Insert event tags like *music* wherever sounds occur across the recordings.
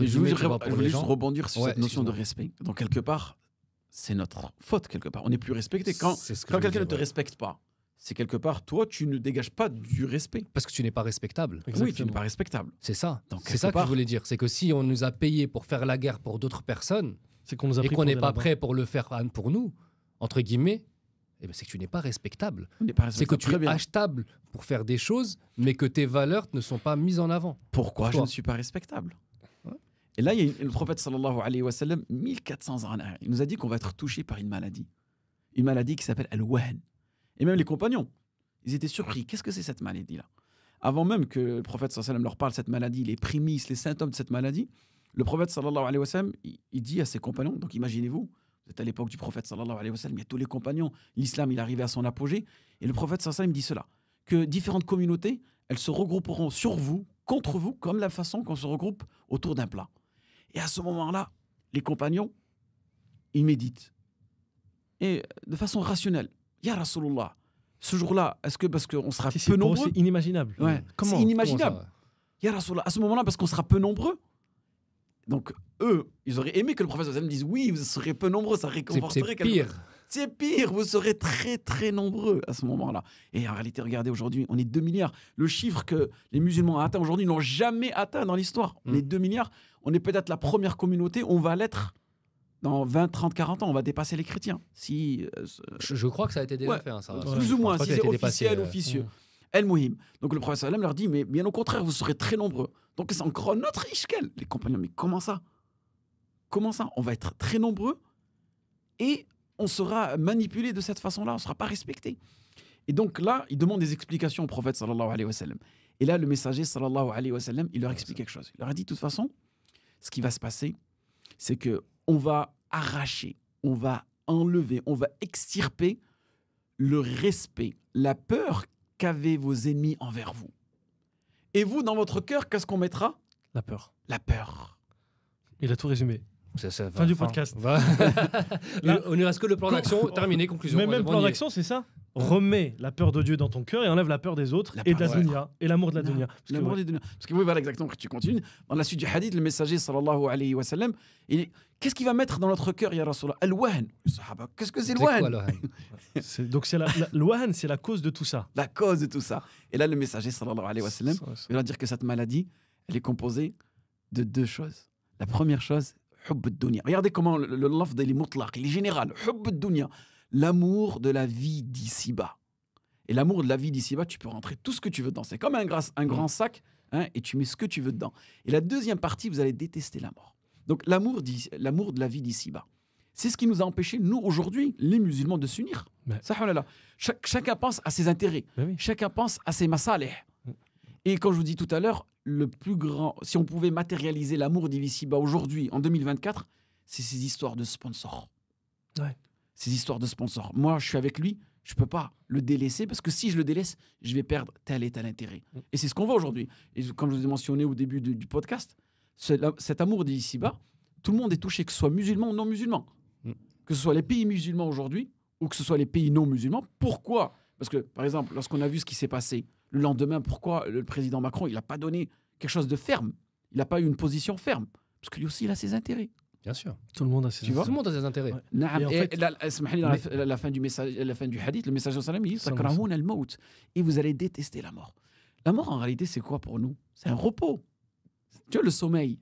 je voulais, juste rebondir sur cette notion de respect. Donc, quelque part, c'est notre faute, quelque part. On n'est plus respecté. Quand, quand quelqu'un ne te respecte pas, c'est quelque part, toi, tu ne dégages pas du respect. Parce que tu n'es pas respectable. Oui, tu n'es pas respectable. C'est ça. C'est ça que je voulais dire. C'est que si on nous a payé pour faire la guerre pour d'autres personnes, c'est qu'on et qu'on n'est pas prêt pour le faire pour nous, entre guillemets, eh ben, c'est que tu n'es pas respectable. C'est que tu es achetable pour faire des choses, mais que tes valeurs ne sont pas mises en avant. Pourquoi je ne suis pas respectable et là, il a le prophète sallallahu alayhi wa sallam, 1400 ans en il nous a dit qu'on va être touché par une maladie. Une maladie qui s'appelle Al-Wahn. Et même les compagnons, ils étaient surpris. Qu'est-ce que c'est cette maladie-là Avant même que le prophète sallallahu alayhi wa leur parle de cette maladie, les prémices, les symptômes de cette maladie, le prophète sallallahu alayhi wa sallam, il, dit à ses compagnons, donc imaginez-vous, vous à l'époque du prophète sallallahu alayhi wa sallam, il y a tous les compagnons, l'islam, il arrivait à son apogée, et le prophète sallallahu alayhi wa dit cela, que différentes communautés, elles se regrouperont sur vous, contre vous, comme la façon qu'on se regroupe autour d'un plat. Et à ce moment-là, les compagnons, ils méditent. Et de façon rationnelle. Ya Rasulullah, ce jour-là, est-ce que parce qu'on sera peu nombreux C'est inimaginable. Comment C'est inimaginable. Comment ya Rasulullah, à ce moment-là, parce qu'on sera peu nombreux. Donc, eux, ils auraient aimé que le professeur Zem dise oui, vous serez peu nombreux, ça réconforterait. C'est pire. C'est pire, vous serez très très nombreux à ce moment-là. Et en réalité, regardez, aujourd'hui, on est 2 milliards. Le chiffre que les musulmans ont atteint aujourd'hui n'ont jamais atteint dans l'histoire. On est 2 mm. milliards. On est peut-être la première communauté, on va l'être dans 20, 30, 40 ans, on va dépasser les chrétiens. Si, euh, je, crois que ça a été déjà fait. Hein, ça, plus ou moins, c'est officiel, euh, officieux. Mm. El Donc le prophète leur dit, mais bien au contraire, vous serez très nombreux. Donc c'est encore notre ishkel. Les compagnons, mais comment ça Comment ça On va être très nombreux et on sera manipulé de cette façon-là, on ne sera pas respecté. Et donc là, il demande des explications au prophète sallallahu alayhi wa sallam. Et là, le messager sallallahu alayhi wa sallam, il leur explique quelque chose. Il leur a dit, de toute façon, ce qui va se passer, c'est que on va arracher, on va enlever, on va extirper le respect, la peur qu'avaient vos ennemis envers vous. Et vous, dans votre cœur, qu'est-ce qu'on mettra La peur. La peur. Il a tout résumé fin, du podcast. *laughs* on ne reste que le plan d'action, terminé, conclusion. Mais même plan d'action, c'est ça Remets la peur de Dieu dans ton cœur et enlève la peur des autres et de la dunya, et l'amour de la dunya. Parce l'amour que, de la Parce que oui, voilà exactement que tu continues. Dans la suite du hadith, le messager sallallahu alayhi wa sallam, il Qu'est-ce qu'il va mettre dans notre cœur, ya Rasulallah Al-wahan. Qu'est-ce que c'est le *laughs* Donc c'est la, c'est la cause de tout ça. La cause de tout ça. Et là, le messager sallallahu alayhi wa sallam, il va dire que cette maladie, elle est composée de deux choses. La première chose, Regardez comment le, love des il est mutlaq, il est général. L'amour de la vie d'ici-bas. Et l'amour de la vie d'ici-bas, tu peux rentrer tout ce que tu veux dedans. C'est comme un, un grand mm. sac hein, et tu mets ce que tu veux dedans. Et la deuxième partie, vous allez détester la mort. Donc l'amour l'amour de la vie d'ici-bas. C'est ce qui nous a empêchés, nous, aujourd'hui, les musulmans, de s'unir. Ça chacun pense à ses intérêts. Chacun pense à ses masaleh. Mm. Et quand je vous dis tout à l'heure, le plus grand, si on pouvait matérialiser l'amour d'Ivissiba aujourd'hui, en 2024, c'est ces histoires de sponsors. Ces histoires de sponsors. Moi, je suis avec lui, je ne peux pas le délaisser parce que si je le délaisse, je vais perdre tel et tel intérêt. Mm. Et c'est ce qu'on voit aujourd'hui. Et comme je vous ai mentionné au début du podcast, cet amour d'Ivissiba, tout le monde est touché, que ce soit musulman ou non musulman. Mm. Que ce soit les pays musulmans aujourd'hui ou que ce soit les pays non musulmans. Pourquoi Parce que, par exemple, lorsqu'on a vu ce qui s'est passé le lendemain, pourquoi le président Macron, il n'a pas donné quelque chose de ferme Il n'a pas eu une position ferme Parce que lui aussi, il a ses intérêts. Bien sûr. Tout le monde a ses, tu tout le monde a ses intérêts. Et, la, fin du message, la fin du hadith, le message de Salam, il dit Et vous allez détester la mort. La mort, en réalité, c'est quoi pour nous C'est un repos. Tu vois, le sommeil.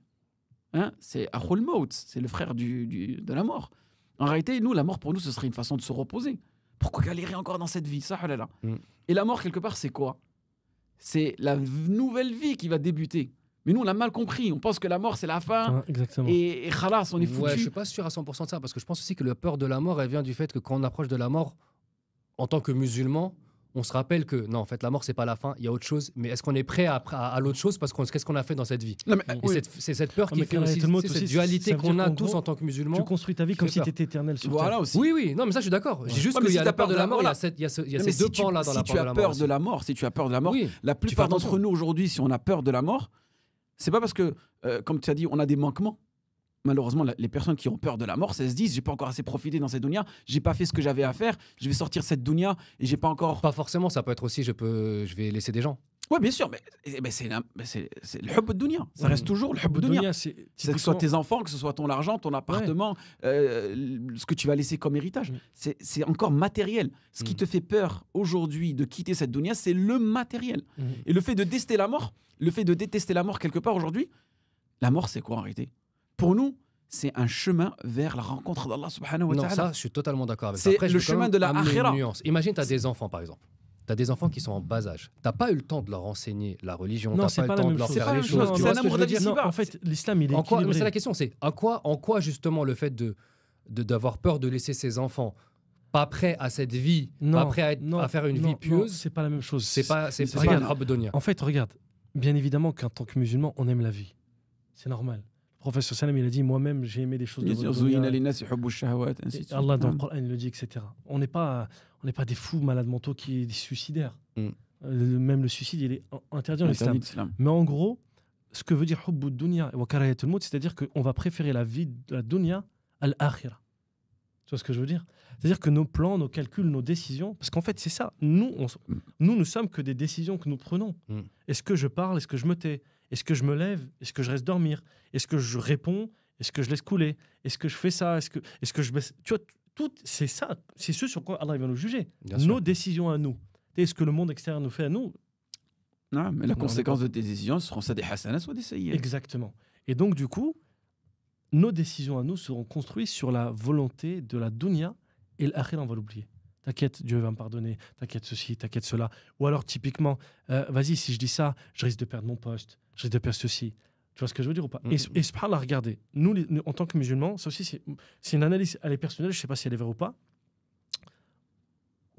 Hein c'est Ahul Maut, c'est le frère du, de la mort. En réalité, nous, la mort, pour nous, ce serait une façon de se reposer. Pourquoi galérer encore dans cette vie Ça, oh mm. Et la mort, quelque part, c'est quoi c'est la nouvelle vie qui va débuter. Mais nous, on a mal compris. On pense que la mort, c'est la fin. exactement. Et, et khalas, on est foutu. Ouais, je suis pas sûr à 100% de ça, parce que je pense aussi que la peur de la mort, elle vient du fait que quand on approche de la mort, en tant que musulman, on se rappelle que non, en fait, la mort, c'est pas la fin, il y a autre chose, mais est-ce qu'on est prêt à, l'autre chose parce qu'on qu'est-ce qu'on a fait dans cette vie C'est cette peur qui fait aussi, cette dualité qu'on a tous en tant que musulmans. Tu construis ta vie comme si tu étais éternel sur terre. Oui, oui, non, mais ça, je suis d'accord. J'ai juste que qu'il si y a peur de la mort, il y a, y a ces deux pans-là dans la tu as peur de la mort, si tu as peur de la mort, la plupart d'entre nous aujourd'hui, si on a peur de la mort, c'est pas parce que, euh, comme tu as dit, on a des manquements malheureusement, les personnes qui ont peur de la mort, elles se disent j'ai pas encore assez profité dans cette dunia, j'ai pas fait ce que j'avais à faire, je vais sortir cette dunia et j'ai pas encore. Pas forcément, ça peut être aussi je peux, je vais laisser des gens. Oui, bien sûr, mais, c'est le hub de dunia. Ça reste mm. toujours le hub de dunia. que ce soit tes enfants, que ce soit ton argent, ton appartement, euh, ce que tu vas laisser comme héritage. Mm. C'est encore matériel. Ce qui mm. te fait peur aujourd'hui de quitter cette dunia, c'est le matériel. Et le fait de détester la mort, le fait de détester la mort quelque part aujourd'hui, la mort, c'est quoi en réalité pour nous, c'est un chemin vers la rencontre d'Allah subhanahu wa ta'ala. Non, ça, je suis totalement d'accord avec ça. C'est le chemin de la Imagine, tu as des enfants, par exemple. Tu as des enfants qui sont en bas âge. Tu n'as pas eu le temps de leur enseigner la religion. Non, c'est pas, pas, le temps de leur faire les choses. C'est un amour En fait, l'islam, il est. En mais c'est la question, c'est quoi, en quoi justement le fait de d'avoir peur de laisser ses enfants pas prêt à cette vie, pas prêts à, faire une vie pieuse. C'est pas la même chose. C'est pas, c'est En fait, regarde, bien évidemment qu'en tant que musulman, on aime la vie. C'est normal. Professeur Salam, il a dit Moi-même, j'ai aimé des choses de Allah, dans le mm. Coran, il le dit, etc. On n'est pas, pas des fous malades mentaux qui sont suicidaires. Mm. Euh, même le suicide, il est interdit en islam. Mais en gros, ce que veut dire Hubbu dunya c'est-à-dire qu'on va préférer la vie de la dunya à l'akhira. Tu vois ce que je veux dire C'est-à-dire que nos plans, nos calculs, nos décisions, parce qu'en fait, c'est ça. Nous, mm. nous, ne sommes que des décisions que nous prenons. Est-ce que je parle Est-ce que je me tais est-ce que je me lève Est-ce que je reste dormir Est-ce que je réponds Est-ce que je laisse couler Est-ce que je fais ça Est-ce que, est que je Tu vois, tout, c'est ça. C'est ce sur quoi Allah va nous juger. nos décisions à nous. est ce que le monde extérieur nous fait à nous. Non, mais la conséquence de tes décisions seront ça des hasanas ou des Sayyid. Exactement. Et donc, du coup, nos décisions à nous seront construites sur la volonté de la dunya et l'akhir, on va l'oublier. T'inquiète, Dieu va me pardonner. T'inquiète ceci, t'inquiète cela. Ou alors, typiquement, euh, vas-y, si je dis ça, je risque de perdre mon poste je te de aussi. Tu vois ce que je veux dire ou pas mm, Et, mm, mm. et là, regardez, nous, en tant que musulmans, ça aussi, c'est une analyse, elle est personnelle, je sais pas si elle est vraie ou pas.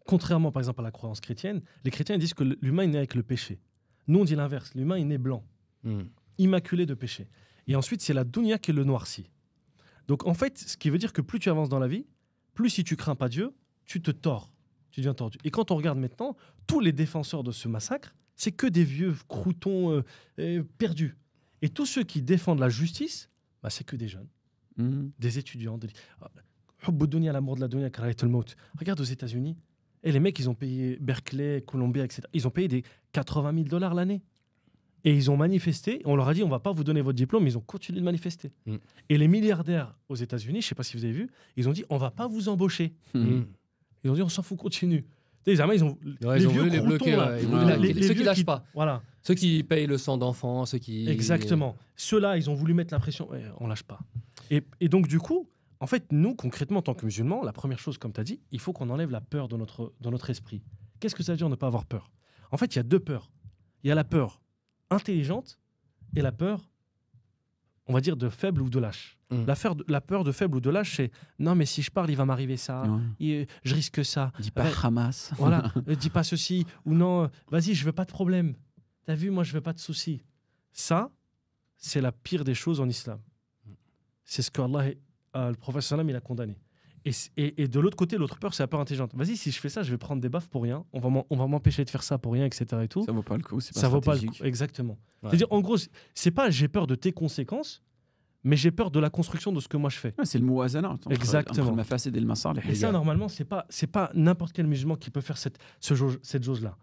Contrairement, par exemple, à la croyance chrétienne, les chrétiens disent que l'humain est né avec le péché. Nous, on dit l'inverse, l'humain est né blanc, immaculé de péché. Et ensuite, c'est la dunia qui le noircit. Donc, en fait, ce qui veut dire que plus tu avances dans la vie, plus si tu crains pas Dieu, tu te tords, tu deviens tordu. Et quand on regarde maintenant, tous les défenseurs de ce massacre, c'est que des vieux croutons euh, euh, perdus. Et tous ceux qui défendent la justice, bah, c'est que des jeunes, hmm. des étudiants. à ah, l'amour de la Regarde aux États-Unis. Et les mecs, ils ont payé Berkeley, Columbia, etc. Ils ont payé des 80 000 dollars l'année. Et ils ont manifesté. On leur a dit, on va pas vous donner votre diplôme. ils ont continué de manifester. Hmm. Et les milliardaires aux États-Unis, je sais pas si vous avez vu, ils ont dit, on va pas vous embaucher. Hmm. Ils ont dit, on s'en fout, continue les ils ont. voulu les bloquer. ceux qui lâchent pas. Voilà. Ceux qui payent le sang d'enfants, ceux qui. Exactement. Ceux-là, ils ont voulu mettre la pression. on lâche pas. Et, donc, du coup, en fait, nous, concrètement, en tant que musulmans, la première chose, comme tu as dit, il faut qu'on enlève la peur dans notre, notre esprit. Qu'est-ce que ça veut dire ne pas avoir peur En fait, il y a deux peurs. Il y a la peur intelligente et la peur, on va dire, de faible ou de lâche. Mm. la peur de faible ou de lâche, c'est non, mais si je parle, il va m'arriver ça, euh, je risque ça. Dis pas Hamas. Voilà, *laughs* euh, dis pas ceci, ou non, vas-y, je veux pas de problème. T'as vu, moi, je veux pas de soucis. Ça, c'est la pire des choses en islam. C'est ce que Allah, euh, le prophète il a condamné. Et, de l'autre côté, l'autre peur, c'est la peur intelligente. Vas-y, si je fais ça, je vais prendre des baffes pour rien. On va, on va m'empêcher de faire ça pour rien, etc. Et tout. Ça vaut pas le coup. Pas ça vaut pas Exactement. C'est-à-dire, en gros, c'est pas j'ai peur de tes conséquences, mais j'ai peur de la construction de ce que moi je fais. c'est le mot Exactement. et ça, normalement, c'est pas, pas n'importe quel musulman qui peut faire cette, ce cette jauge-là.